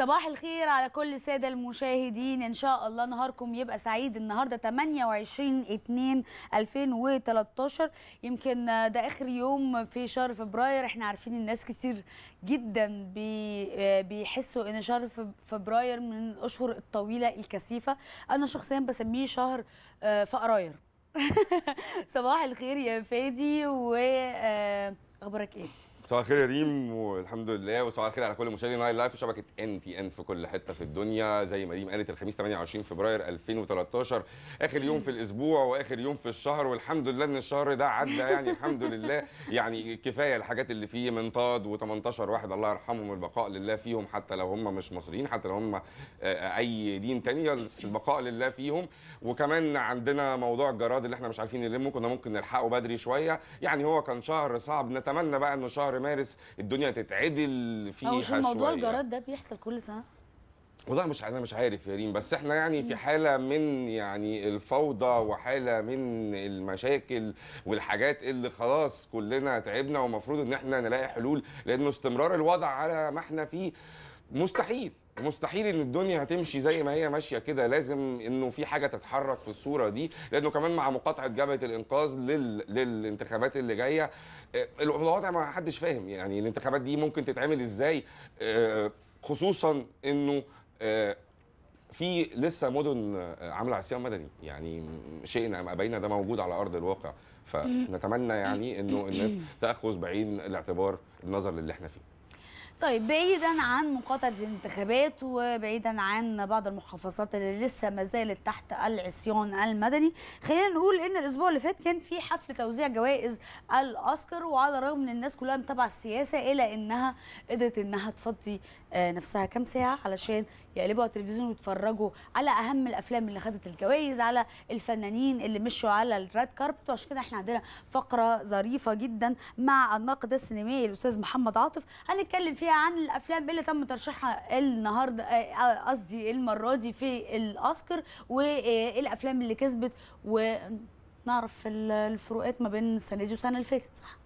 صباح الخير على كل الساده المشاهدين ان شاء الله نهاركم يبقى سعيد النهارده 28 2 2013 يمكن ده اخر يوم في شهر فبراير احنا عارفين الناس كتير جدا بي بيحسوا ان شهر فبراير من الاشهر الطويله الكثيفه انا شخصيا بسميه شهر آه، فقراير صباح الخير يا فادي واخبارك آه، ايه صباح الخير يا ريم والحمد لله وصباح الخير على كل مشاهدينا هاي لايف وشبكه ان تي ان في كل حته في الدنيا زي ما ريم قالت الخميس 28 فبراير 2013 اخر يوم في الاسبوع واخر يوم في الشهر والحمد لله ان الشهر ده عدى يعني الحمد لله يعني كفايه الحاجات اللي فيه منطاد و18 واحد الله يرحمهم البقاء لله فيهم حتى لو هم مش مصريين حتى لو هم آه، اي دين تاني البقاء لله فيهم وكمان عندنا موضوع الجراد اللي احنا مش عارفين نلمه كنا ممكن نلحقه بدري شويه يعني هو كان شهر صعب نتمنى بقى انه شهر مارس الدنيا تتعدل فيها شويه هو موضوع الجراد ده بيحصل كل سنه والله مش انا مش عارف يا ريم بس احنا يعني في حاله من يعني الفوضى وحاله من المشاكل والحاجات اللي خلاص كلنا تعبنا ومفروض ان احنا نلاقي حلول لانه استمرار الوضع على ما احنا فيه مستحيل مستحيل ان الدنيا هتمشي زي ما هي ماشيه كده لازم انه في حاجه تتحرك في الصوره دي لانه كمان مع مقاطعه جبهه الانقاذ لل... للانتخابات اللي جايه آه، الوضع ما حدش فاهم يعني الانتخابات دي ممكن تتعمل ازاي آه، خصوصا انه آه، في لسه مدن عامله عصيان مدني يعني شئنا ام ابينا ده موجود على ارض الواقع فنتمنى يعني انه الناس تاخذ بعين الاعتبار النظر للي احنا فيه طيب بعيدا عن مقاطعه الانتخابات وبعيدا عن بعض المحافظات اللي لسه ما زالت تحت العصيان المدني خلينا نقول ان الاسبوع اللي فات كان في حفل توزيع جوائز الاوسكار وعلى الرغم ان الناس كلها متابعه السياسه الا انها قدرت انها تفضي آه، نفسها كام ساعه علشان يقلبوا على التلفزيون ويتفرجوا على اهم الافلام اللي خدت الجوائز على الفنانين اللي مشوا على الريد كاربت وعشان كده احنا عندنا فقره ظريفه جدا مع الناقد السينمائي الاستاذ محمد عاطف هنتكلم فيها شويه عن الافلام اللي تم ترشيحها النهارده آه، آه، قصدي المره دي في الاوسكار والافلام اللي كسبت ونعرف الفروقات ما بين السنه دي والسنه اللي فاتت صح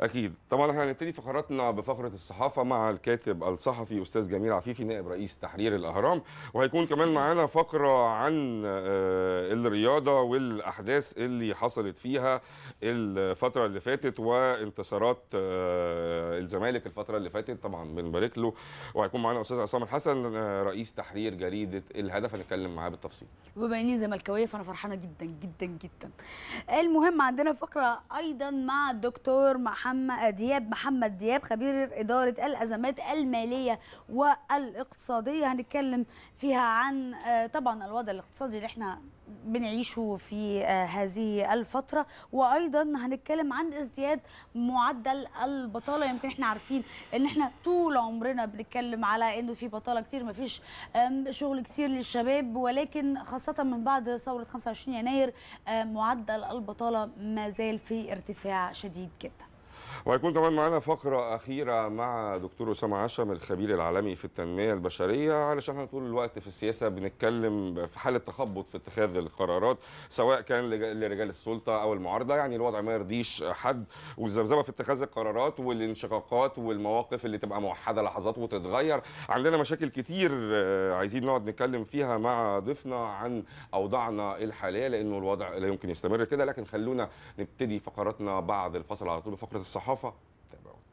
اكيد طبعا احنا هنبتدي فقراتنا بفقره الصحافه مع الكاتب الصحفي استاذ جميل عفيفي نائب رئيس تحرير الاهرام وهيكون كمان معانا فقره عن آه، الرياضه والاحداث اللي حصلت فيها الفتره اللي فاتت وانتصارات آه، الزمالك الفتره اللي فاتت طبعا بنبارك له وهيكون معانا استاذ عصام الحسن آه، رئيس تحرير جريده الهدف هنتكلم معاه بالتفصيل وبما اني زملكاويه فانا فرحانه جدا جدا جدا المهم عندنا فقره ايضا مع الدكتور مع محمد دياب محمد دياب خبير إدارة الأزمات المالية والاقتصادية هنتكلم فيها عن آه، طبعا الوضع الاقتصادي اللي احنا بنعيشه في آه، هذه الفترة وأيضا هنتكلم عن ازدياد معدل البطالة يمكن احنا عارفين ان احنا طول عمرنا بنتكلم على انه في بطالة كتير مفيش شغل كتير للشباب ولكن خاصة من بعد ثورة 25 يناير آه، معدل البطالة ما زال في ارتفاع شديد جدا وهيكون كمان معانا فقره اخيره مع دكتور اسامه عشم الخبير العالمي في التنميه البشريه علشان احنا طول الوقت في السياسه بنتكلم في حاله تخبط في اتخاذ القرارات سواء كان لرجال السلطه او المعارضه يعني الوضع ما يرضيش حد والذبذبه في اتخاذ القرارات والانشقاقات والمواقف اللي تبقى موحده لحظات وتتغير عندنا مشاكل كتير آه، عايزين نقعد نتكلم فيها مع ضيفنا عن اوضاعنا الحاليه لانه الوضع لا يمكن يستمر كده لكن خلونا نبتدي فقراتنا بعد الفصل على طول فقره الصحافه Hoffa. Até logo.